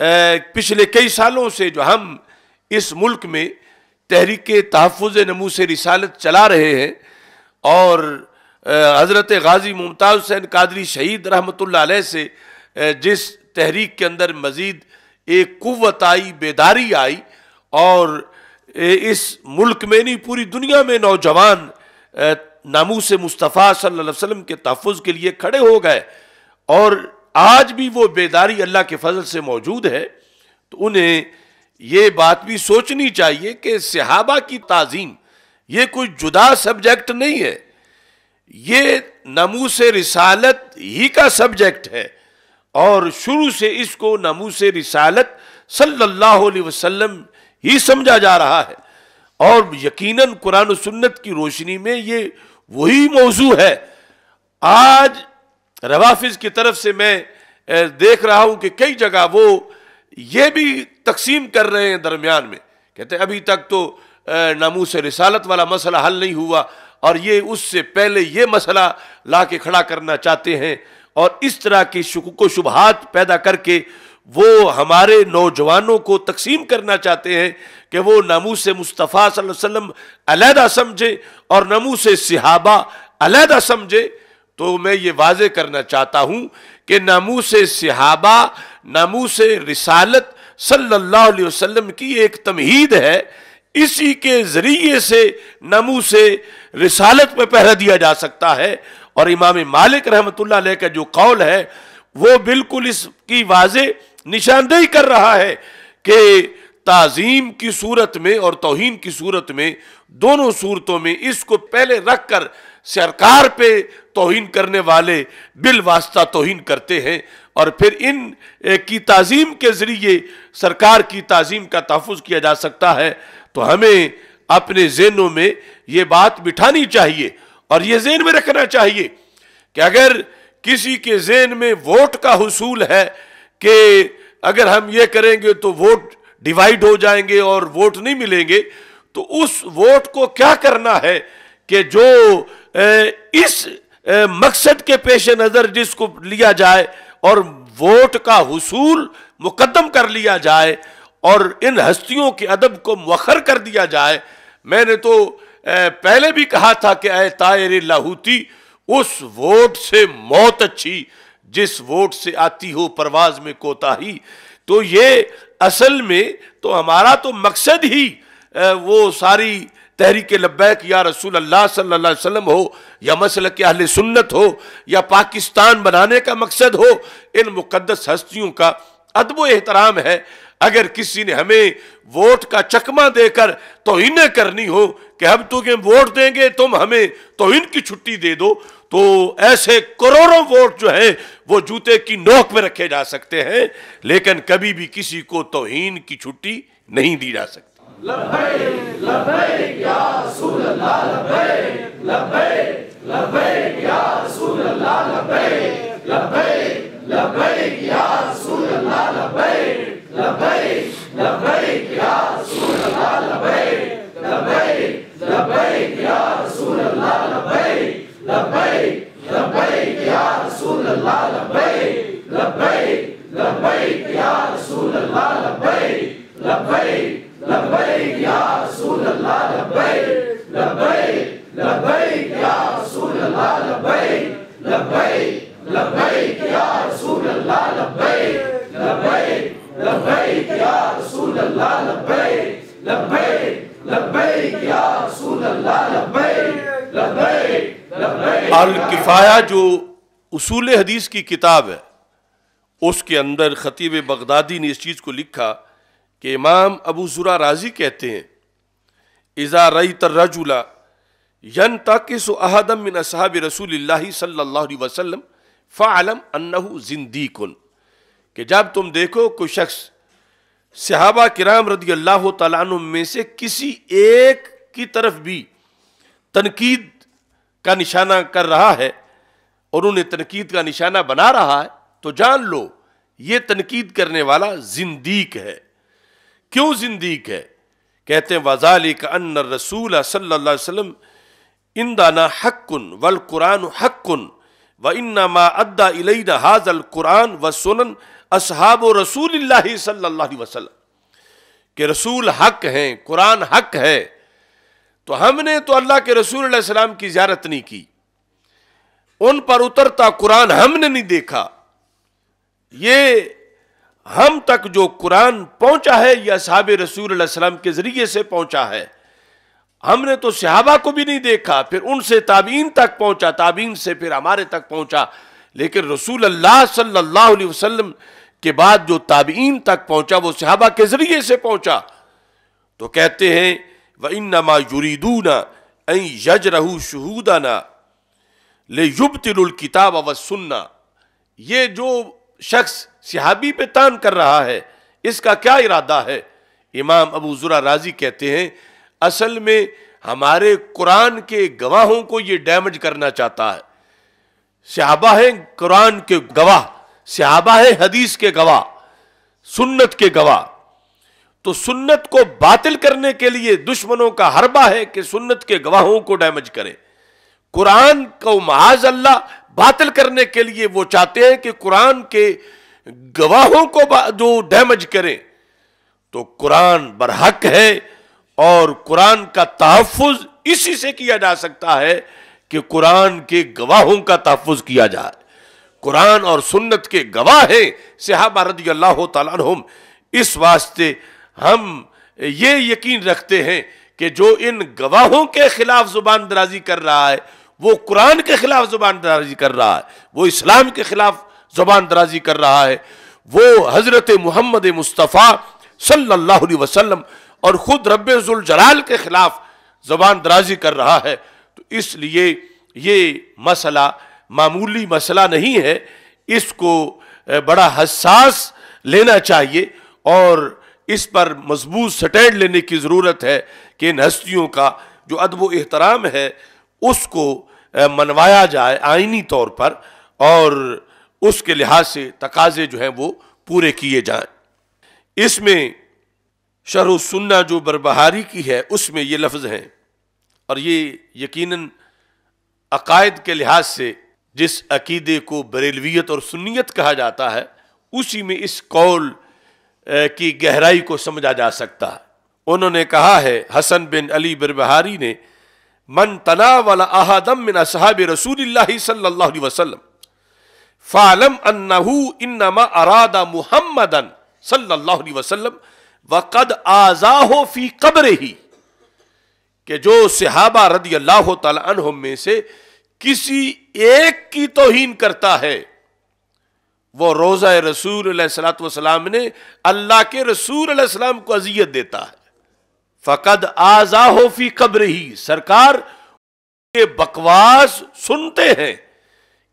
पिछले कई सालों से जो हम इस मुल्क में तहरीक तहफ़ नमू से रिसालत चला रहे हैं और हज़रत गाजी मुमताज़ हुसैन कादरी शहीद रहमत से जिस तहरीक के अंदर मज़ीद एक कुत आई बेदारी आई और इस मुल्क में नहीं पूरी दुनिया में नौजवान नामू से मुस्तफ़ा सल्लल्लाहु अलैहि वसल्लम के तहफ़ के लिए खड़े हो गए और आज भी वो बेदारी अल्लाह के फजल से मौजूद है तो उन्हें ये बात भी सोचनी चाहिए कि सहाबा की तज़ीम ये कोई जुदा सब्जेक्ट नहीं है ये से रिसालत ही का सब्जेक्ट है और शुरू से इसको से रिसालत सल्लल्लाहु अलैहि वसल्लम ही समझा जा रहा है और यकीनन कुरान सुन्नत की रोशनी में ये वही मौजू है आज रवाफिज की तरफ से मैं देख रहा हूं कि कई जगह वो ये भी तकसीम कर रहे हैं दरमियान में कहते अभी तक तो से रिसालत वाला मसला हल नहीं हुआ और ये उससे पहले ये मसला ला के खड़ा करना चाहते हैं और इस तरह के शुक को शुबहत पैदा करके वो हमारे नौजवानों को तकसीम करना चाहते हैं कि वो नमू से मुस्तफ़ा वसम अलहदा समझे और नमू से सिहाबा अलहदा समझे तो मैं ये वाजे करना चाहता हूँ कि नमू से सिहाबा नमू से रिसालत सल्लल्लाहु अलैहि वसल्लम की एक तमहीद है इसी के ज़रिए से नमू से रिसालत पर पहरा दिया जा सकता है और इमाम मालिक रहमतुल्लाह का जो कौल है वो बिल्कुल इसकी वाजे निशानदेही कर रहा है कि ताजीम की सूरत में और तोहन की सूरत में दोनों सूरतों में इसको पहले रख कर सरकार पे तोहन करने वाले बिल वास्ता तोहन करते हैं और फिर इन की तजीम के ज़रिए सरकार की तजीम का तहफ़ किया जा सकता है तो हमें अपने जेनों में ये बात बिठानी चाहिए और ये जेन में रखना चाहिए कि अगर किसी के जेन में वोट का हसूल है कि अगर हम ये करेंगे तो वोट डिवाइड हो जाएंगे और वोट नहीं मिलेंगे तो उस वोट को क्या करना है कि जो इस मकसद के पेश नज़र जिसको लिया जाए और वोट का हसूल मुकदम कर लिया जाए और इन हस्तियों के अदब को मखर कर दिया जाए मैंने तो पहले भी कहा था कि अ तायर लाहूती उस वोट से मौत अच्छी जिस वोट से आती हो परवाज में कोताही तो ये असल में तो हमारा तो मकसद ही वो सारी तहरीक लब्बैक या रसूल अल्लाह अलैहि वसल्लम हो या मसल के अहल सुन्नत हो या पाकिस्तान बनाने का मकसद हो इन मुकदस हस्तियों का अदब एहतराम है अगर किसी ने हमें वोट का चकमा देकर तो इन्हें करनी हो कि हम तुम्हें वोट देंगे तुम हमें तो इनकी छुट्टी दे दो तो ऐसे करोड़ों वोट जो है वो जूते की नोक में रखे जा सकते हैं लेकिन कभी भी किसी को तोहन की छुट्टी नहीं दी जा सकती लबैक या لبيك لبيك يا رسول الله لبيك لبيك لبيك يا رسول الله لبيك لبيك لبيك يا رسول الله لبيك لبيك لبيك يا رسول الله لبيك لبيك لبيك يا رسول الله لبيك لبيك لبيك يا رسول الله لبيك لبيك لبيك يا رسول الله لبيك अल किफ़ाया जो उसूल हदीस की किताब है उसके अंदर ख़तीब बगदादी ने इस चीज़ को लिखा कि इमाम अबू ज़ुरा राजी कहते हैं इज़ा रई तरजुला यन तक अहदम मिन असहाब रसूल सल्ला वसलम फ़ालम अन्नहु जिंदी कन कि जब तुम देखो कोई शख्स सहाबा किराम रदी अल्लाह तला में से किसी एक की तरफ भी तनकीद का निशाना कर रहा है और उन्हें तनकीद का निशाना बना रहा है तो जान लो ये तनकीद करने वाला जिंदीक है क्यों जिंदीक है कहते हैं वजाल का अन रसूल सल्ला वसम इंदाना हक्कुन वल कुरान हक्कुन व इन्ना मा अद्दा इलेन हाजल कुरान व सोनन असहाब रसूल सल्ला वसलम के रसूल हक हैं कुरान हक है तो हमने तो अल्लाह के रसूल सलाम की ज्यारत नहीं की उन पर उतरता कुरान हमने नहीं देखा ये हम तक जो कुरान पहुंचा है यह साहब रसूल सलाम के जरिए से पहुंचा है हमने तो सहाबा को भी नहीं देखा फिर उनसे ताबीन तक पहुंचा ताबीन से फिर हमारे तक पहुंचा लेकिन रसूल अल्लाह सल्लल्लाहु अलैहि वसल्लम के बाद जो ताबीन तक पहुंचा वो सहाबा के जरिए से पहुंचा तो कहते हैं व इनमा युरीदूना यज रहू शहूदाना ले युब किताब अव सुन्ना ये जो शख्स सिहाबी पे तान कर रहा है इसका क्या इरादा है इमाम अबू ज़ुरा राजी कहते हैं असल में हमारे कुरान के गवाहों को ये डैमेज करना चाहता है सहाबा है कुरान के गवाह सहाबा है हदीस के गवाह सुन्नत के गवाह तो सुन्नत को बातिल करने के लिए दुश्मनों का हरबा है कि सुन्नत के गवाहों को डैमेज करें कुरान को महाज अल्लाह बातिल करने के लिए वो चाहते हैं कि कुरान के गवाहों को जो डैमेज करें तो कुरान बरहक है और कुरान का तहफुज इसी से किया जा सकता है कि कुरान के गवाहों का तहफुज किया जाए कुरान और सुन्नत के गवाह हैं सिहाबा रदी अल्लाह तुम इस वास्ते हम ये यकीन रखते हैं कि जो इन गवाहों के खिलाफ जुबान दराजी कर रहा है वो कुरान के खिलाफ जुबान दराजी कर रहा है वो इस्लाम के खिलाफ जुबान दराजी कर रहा है वो हज़रत मोहम्मद मुस्तफ़ा सल्लल्लाहु अलैहि वसल्लम और ख़ुद रबाल के खिलाफ जुबान दराजी कर रहा है तो इसलिए ये मसला मामूली मसला नहीं है इसको बड़ा हसास लेना चाहिए और इस पर मजबूत स्टैंड लेने की ज़रूरत है कि इन हस्तियों का जो अदब एहतराम है उसको मनवाया जाए आइनी तौर पर और उसके लिहाज से तकाजे जो हैं वो पूरे किए जाए इसमें शरह सुन्ना जो बरबहारी की है उसमें ये लफ्ज़ हैं और ये यकीनन अकायद के लिहाज से जिस अकीदे को बरेलवियत और सुनीत कहा जाता है उसी में इस कौल की गहराई को समझा जा सकता है उन्होंने कहा है हसन बिन अली बिरबहारी ने मन तना वाला अहदम मिन असहाब रसूल सल्लल्लाहु फ़ालम अन्नहू इन्नमा अरादा मुहम्मदन सल्लल्लाहु वसल्लम वक़द आज़ा हो फ़ी कब्र ही कि जो सिहाबा रदी अल्लाह तह में से किसी एक की तोहन करता है वो रोज़ा रसूल सलाम ने अल्लाह के रसूल सलाम को अजियत देता है फ़कद आज़ा हो फी कब्र ही सरकार ये बकवास सुनते हैं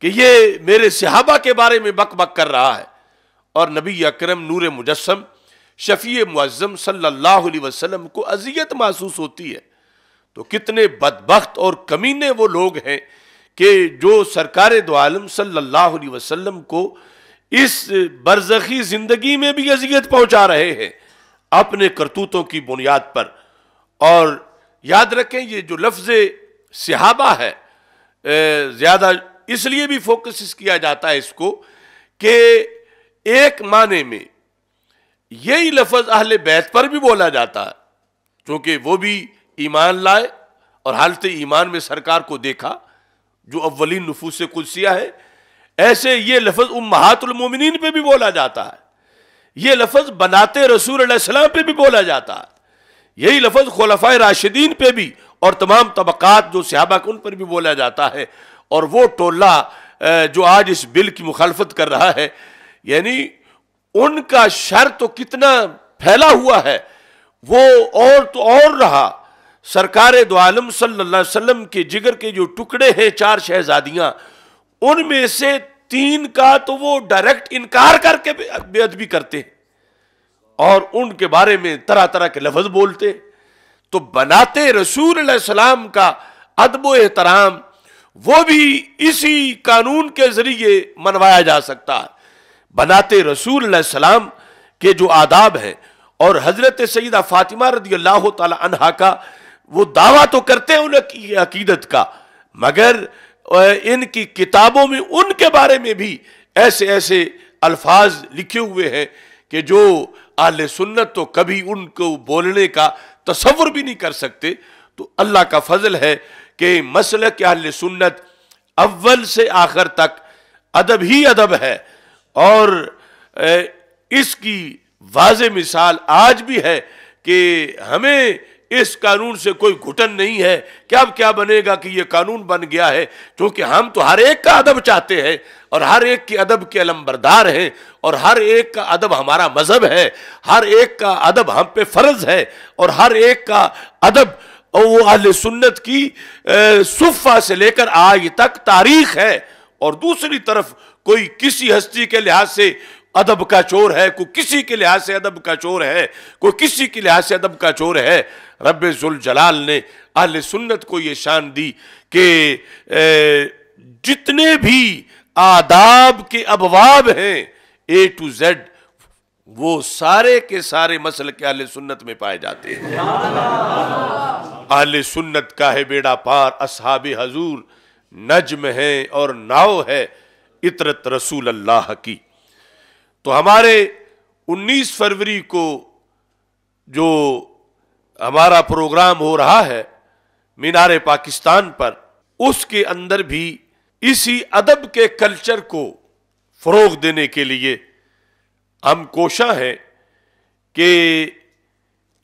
कि ये मेरे सिहाबा के बारे में बक बक कर रहा है और नबी अकरम नूर मुजस्म शफी मुज़म सल्ला को अजियत महसूस होती है तो कितने बदबक और कमीने वो लोग हैं कि जो सरकार दो आलम सल्ला वसलम को इस बरजखी जिंदगी में भी अजियत पहुंचा रहे हैं अपने करतूतों की बुनियाद पर और याद रखें ये जो लफ्ज़ सिहाबा है ज़्यादा इसलिए भी फोकस किया जाता है इसको कि एक माने में यही लफज अहल बैत पर भी बोला जाता है क्योंकि वो भी ईमान लाए और हालत ईमान में सरकार को देखा जो अव्वली नफूस कुलसिया है ऐसे ये लफज उम उम्मातुलमिन पे भी बोला जाता है ये लफज बनाते रसूल पे भी बोला जाता है यही लफज खलफा राशिदीन पे भी और तमाम तबक़ात जो सहाबा उन पर भी बोला जाता है और वो टोला जो आज इस बिल की मुखालफत कर रहा है यानी उनका शर तो कितना फैला हुआ है वो और तो और रहा सरकार दो आलम सल्लल्लाहु अलैहि वसल्लम के जिगर के जो टुकड़े हैं चार शहजादियां उनमें से तीन का तो वो डायरेक्ट इनकार करके बेअदबी करते और उनके बारे में तरह तरह के लफ्ज बोलते तो बनाते रसूल सलाम का अदब एहतराम वो भी इसी कानून के जरिए मनवाया जा सकता है बनाते रसूल सलाम के जो आदाब हैं और हजरत सईदा फातिमा रदी अल्लाह तहा का वो दावा तो करते हैं उन अकीदत का मगर इनकी किताबों में उनके बारे में भी ऐसे ऐसे अल्फाज लिखे हुए हैं कि जो आल सुन्नत तो कभी उनको बोलने का तस्वर भी नहीं कर सकते तो अल्लाह का फजल है कि मसल के आल सुन्नत अव्वल से आखिर तक अदब ही अदब है और इसकी वाज मिसाल आज भी है कि हमें इस कानून से कोई घुटन नहीं है कि अब क्या बनेगा कि यह कानून बन गया है क्योंकि हम तो हर एक का अदब चाहते हैं और हर एक के अदब के अलम्बरदार हैं और हर एक का अदब हमारा मज़हब है हर एक का अदब हम पे फ़र्ज़ है और हर एक का अदब वो अल सुन्नत की सुफ़ा से लेकर आज तक तारीख है और दूसरी तरफ कोई किसी हस्ती के लिहाज से अदब का चोर है कोई किसी के लिहाज से अदब का चोर है कोई किसी के लिहाज से अदब का चोर है रब जलाल ने अहल सुन्नत को ये शान दी कि जितने भी आदाब के अबवाब हैं ए टू जेड वो सारे के सारे मसल के अहल सुन्नत में पाए जाते हैं अहल सुन्नत का है बेड़ा पार असहाब हजूर नजम है और नाव है इतरत रसूल अल्लाह की तो हमारे 19 फरवरी को जो हमारा प्रोग्राम हो रहा है मीनार पाकिस्तान पर उसके अंदर भी इसी अदब के कल्चर को फ़रोग देने के लिए हम कोशा हैं कि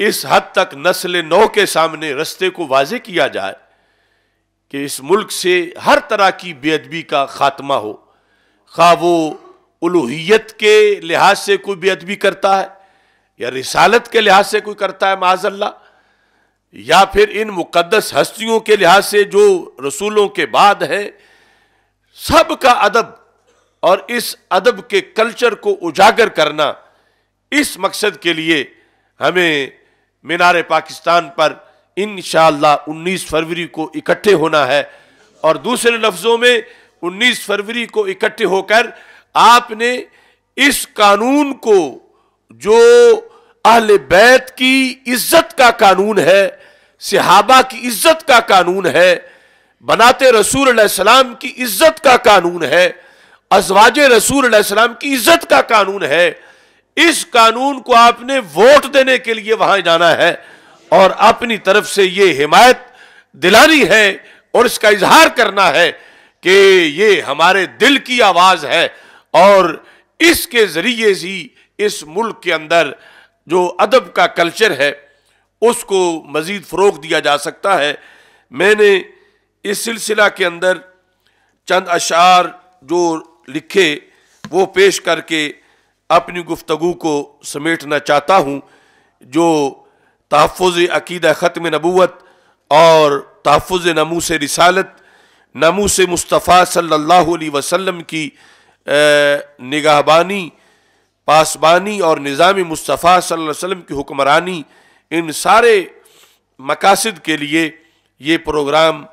इस हद तक नस्ल नौ के सामने रस्ते को वाजे किया जाए कि इस मुल्क से हर तरह की बेअदबी का खात्मा हो खा वो उलूहियत के लिहाज से कोई बेअदबी करता है या रिसालत के लिहाज से कोई करता है माजल्ला या फिर इन मुकदस हस्तियों के लिहाज से जो रसूलों के बाद है सब का अदब और इस अदब के कल्चर को उजागर करना इस मकसद के लिए हमें मीनार पाकिस्तान पर इन उन्नीस फरवरी को इकट्ठे होना है और दूसरे लफ्ज़ों में 19 फरवरी को इकट्ठे होकर आपने इस कानून को जो अहल बैत की इज्जत का कानून है सिहाबा की इज्जत का कानून है बनाते रसूल सलाम की इज्जत का कानून है अजवाज रसूल सलाम की इज्जत का कानून है इस कानून को आपने वोट देने के लिए वहां जाना है और अपनी तरफ से ये हिमायत दिलानी है और इसका इजहार करना है कि ये हमारे दिल की आवाज है और इसके जरिए ही इस मुल्क के अंदर जो अदब का कल्चर है उसको मज़ीद फ़रोग दिया जा सकता है मैंने इस सिलसिला के अंदर चंद अशार जो लिखे वो पेश करके अपनी गुफ्तु को समेटना चाहता हूँ जो तहफ़ अकीद ख़त्म नबूत और तहफ़ नमू से रिसालत नमू से मुस्तफ़ा सल्लल्लाहु अलैहि वसल्लम की निगाहबानी पासबानी और निज़ाम मुस्तफ़ा सल्लल्लाहु अलैहि वसल्लम की हुक्मरानी इन सारे मकासद के लिए ये प्रोग्राम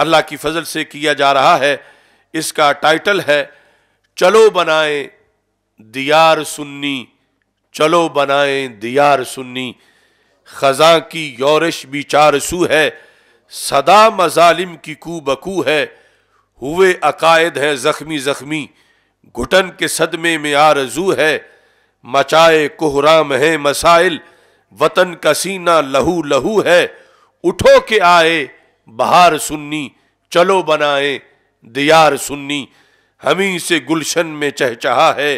अल्लाह की फजल से किया जा रहा है इसका टाइटल है चलो बनाए दियार सुन्नी चलो बनाए दियार सुन्नी खजा की यौरश चार सू है सदा मजालिम की कू बकू है हुए अकायद है जख्मी जख्मी घुटन के सदमे में आरजू है मचाए कोहराम है मसाइल वतन का सीना लहू लहू है उठो के आए बहार सुन्नी चलो बनाए दियार सुन्नी हमी से गुलशन में चहचहा है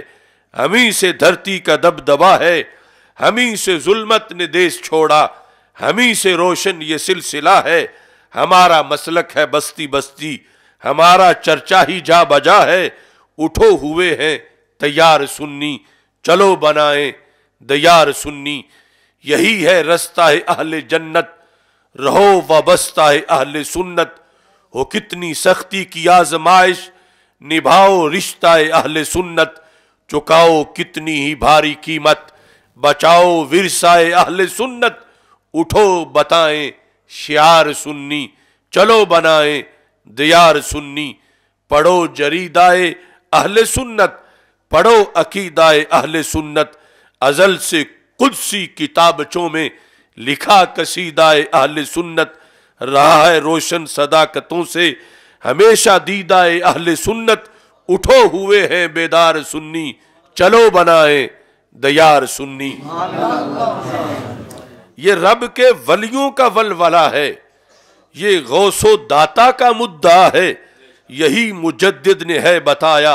हमी से धरती का दबदबा है हमी से जुलमत ने देश छोड़ा हमी से रोशन ये सिलसिला है हमारा मसलक है बस्ती बस्ती हमारा चर्चा ही जा बजा है उठो हुए हैं तैयार सुन्नी चलो बनाए दयार सुन्नी यही है रस्ता है अहल जन्नत रहो वाबस्ता है अहल सुन्नत हो कितनी सख्ती की आजमाइश निभाओ रिश्ता है अहल सुन्नत चुकाओ कितनी ही भारी कीमत बचाओ विरसाए अहल सुन्नत उठो बताएं शियार सुन्नी चलो बनाएं दियार सुन्नी पढ़ो जरीदाए अहल सुन्नत पढ़ो अकीदाए अहल सुन्नत अजल से कुदसी किताबचों में लिखा कसीदाए अहल सुन्नत रहा है रोशन सदाकतों से हमेशा दीदाए अहल सुन्नत उठो हुए हैं बेदार सुन्नी चलो बनाए दयार सुन्नी ये रब के वलियों का वलवला है ये गौसो दाता का मुद्दा है यही मुजद्दद ने है बताया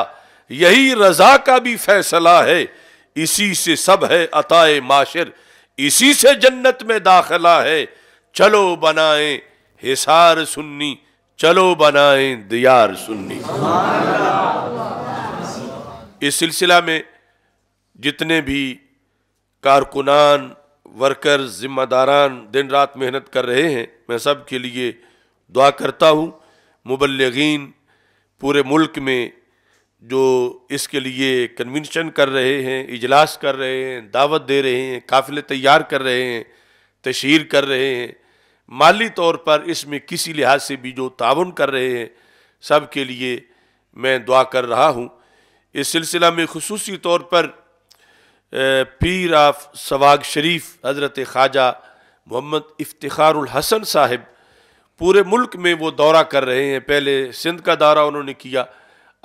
यही रजा का भी फैसला है इसी से सब है अताए माशर इसी से जन्नत में दाखला है चलो बनाए हिसार सुन्नी चलो बनाए दियार सुन्नी इस सिलसिला में जितने भी कारकुनान वर्कर ज़िम्मेदारान दिन रात मेहनत कर रहे हैं मैं सब के लिए दुआ करता हूँ मुबलगिन पूरे मुल्क में जो इसके लिए कन्वेंशन कर रहे हैं इजलास कर रहे हैं दावत दे रहे हैं काफिले तैयार कर रहे हैं तशहर कर रहे हैं माली तौर पर इसमें किसी लिहाज से भी जो ताउन कर रहे हैं सब के लिए मैं दुआ कर रहा हूँ इस सिलसिला में खसूस तौर पर पीर आफ सवाग शरीफ हज़रत ख्वाजा मोहम्मद इफ्तार हसन साहिब पूरे मुल्क में वो दौरा कर रहे हैं पहले सिंध का दौरा उन्होंने किया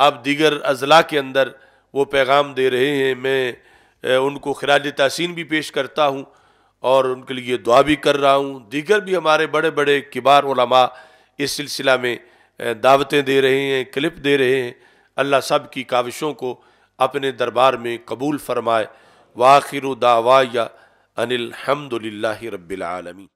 अब दीगर अजला के अंदर वो पैगाम दे रहे हैं मैं उनको खराज तहसीन भी पेश करता हूँ और उनके लिए दुआ भी कर रहा हूँ दीगर भी हमारे बड़े बड़े किबार इस सिलसिला में दावतें दे रहे हैं क्लिप दे रहे हैं अल्लाह सब की काविशों को अपने दरबार में कबूल फरमाए वाखिर दावा या अनिल हमदुल्ला रबालमी